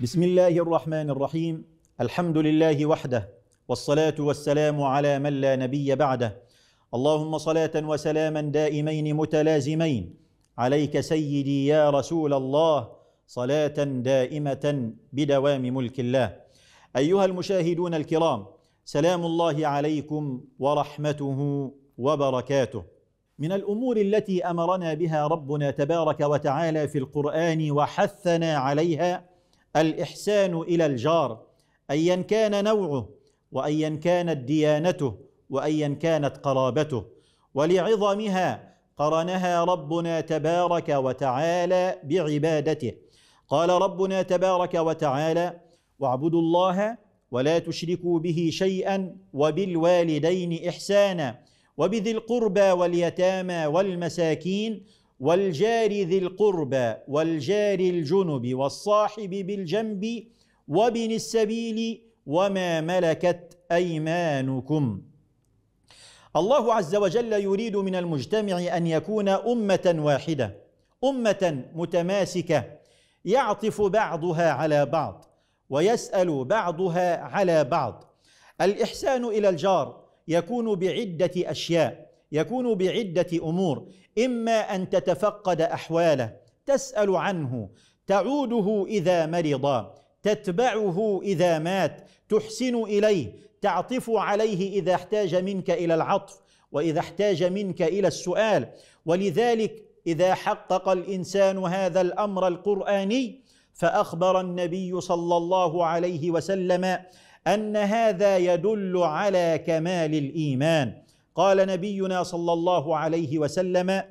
بسم الله الرحمن الرحيم الحمد لله وحده والصلاه والسلام على من لا نبي بعده اللهم صلاه وسلاما دائمين متلازمين عليك سيدي يا رسول الله صلاه دائمه بدوام ملك الله ايها المشاهدون الكرام سلام الله عليكم ورحمته وبركاته من الامور التي امرنا بها ربنا تبارك وتعالى في القران وحثنا عليها الإحسان إلى الجار أيا كان نوعه وأيا كانت ديانته وأيا كانت قرابته ولعظمها قرنها ربنا تبارك وتعالى بعبادته قال ربنا تبارك وتعالى واعبدوا الله ولا تشركوا به شيئا وبالوالدين إحسانا وبذي القربى واليتامى والمساكين والجار ذي القربى والجار الجنب والصاحب بالجنب وبن السبيل وما ملكت ايمانكم الله عز وجل يريد من المجتمع ان يكون امه واحده امه متماسكه يعطف بعضها على بعض ويسال بعضها على بعض الاحسان الى الجار يكون بعده اشياء يكون بعده امور اما ان تتفقد احواله تسال عنه تعوده اذا مرض تتبعه اذا مات تحسن اليه تعطف عليه اذا احتاج منك الى العطف واذا احتاج منك الى السؤال ولذلك اذا حقق الانسان هذا الامر القراني فاخبر النبي صلى الله عليه وسلم ان هذا يدل على كمال الايمان قال نبينا صلى الله عليه وسلم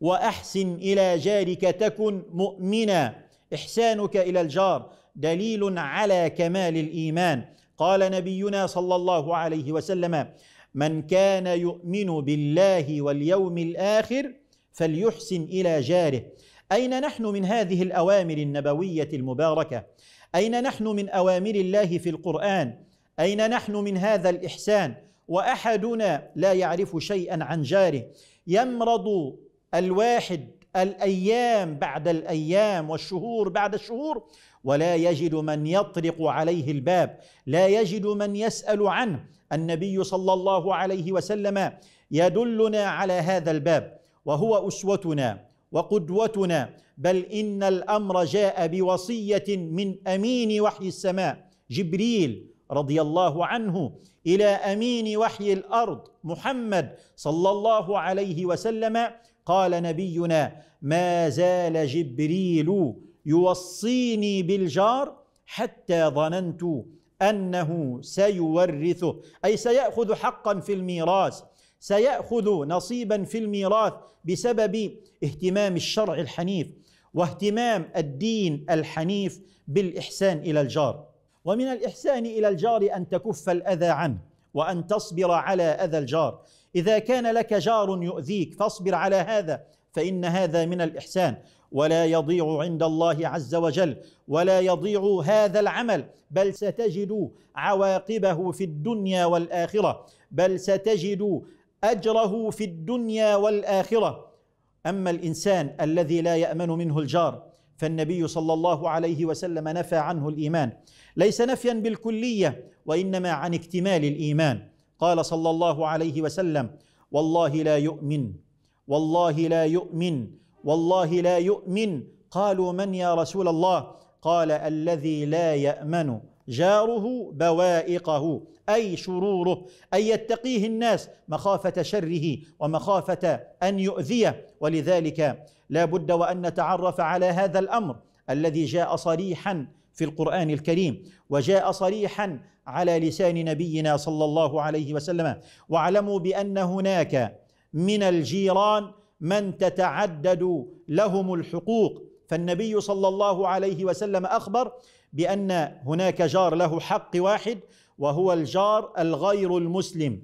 واحسن الى جارك تكن مؤمنا احسانك الى الجار دليل على كمال الايمان قال نبينا صلى الله عليه وسلم من كان يؤمن بالله واليوم الاخر فليحسن الى جاره اين نحن من هذه الاوامر النبويه المباركه اين نحن من اوامر الله في القران اين نحن من هذا الاحسان واحدنا لا يعرف شيئا عن جاره يمرض الواحد الايام بعد الايام والشهور بعد الشهور ولا يجد من يطرق عليه الباب لا يجد من يسال عنه النبي صلى الله عليه وسلم يدلنا على هذا الباب وهو اسوتنا وقدوتنا بل ان الامر جاء بوصيه من امين وحي السماء جبريل رضي الله عنه الى امين وحي الارض محمد صلى الله عليه وسلم قال نبينا ما زال جبريل يوصيني بالجار حتى ظننت انه سيورثه اي سياخذ حقا في الميراث سياخذ نصيبا في الميراث بسبب اهتمام الشرع الحنيف واهتمام الدين الحنيف بالاحسان الى الجار ومن الإحسان إلى الجار أن تكف الأذى عنه وأن تصبر على أذى الجار إذا كان لك جار يؤذيك فاصبر على هذا فإن هذا من الإحسان ولا يضيع عند الله عز وجل ولا يضيع هذا العمل بل ستجد عواقبه في الدنيا والاخره بل ستجد اجره في الدنيا والاخره اما الانسان الذي لا يامن منه الجار فالنبي صلى الله عليه وسلم نفى عنه الايمان ليس نفيا بالكليه وانما عن اكتمال الايمان قال صلى الله عليه وسلم والله لا يؤمن والله لا يؤمن والله لا يؤمن قالوا من يا رسول الله قال الذي لا يامن جاره بوائقه اي شروره ان يتقيه الناس مخافه شره ومخافه ان يؤذيه ولذلك لا بد وان نتعرف على هذا الامر الذي جاء صريحا في القران الكريم وجاء صريحا على لسان نبينا صلى الله عليه وسلم واعلموا بان هناك من الجيران من تتعدد لهم الحقوق فالنبي صلى الله عليه وسلم اخبر بان هناك جار له حق واحد وهو الجار الغير المسلم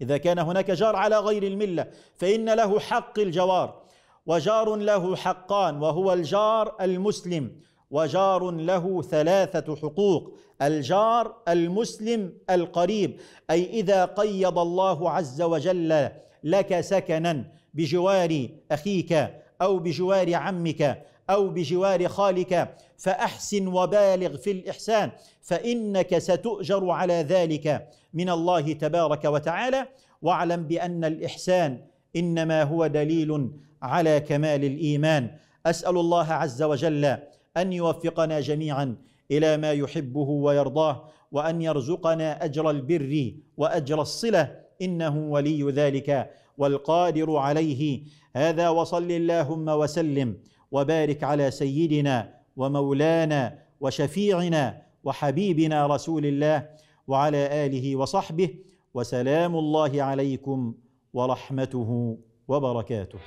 اذا كان هناك جار على غير المله فان له حق الجوار وجار له حقان وهو الجار المسلم وجار له ثلاثه حقوق الجار المسلم القريب اي اذا قيض الله عز وجل لك سكنا بجوار اخيك او بجوار عمك او بجوار خالك فاحسن وبالغ في الاحسان فانك ستؤجر على ذلك من الله تبارك وتعالى واعلم بان الاحسان انما هو دليل على كمال الايمان اسال الله عز وجل ان يوفقنا جميعا الى ما يحبه ويرضاه وان يرزقنا اجر البر واجر الصله انه ولي ذلك والقادر عليه هذا وصل اللهم وسلم وبارك على سيدنا ومولانا وشفيعنا وحبيبنا رسول الله وعلى اله وصحبه وسلام الله عليكم ورحمته وبركاته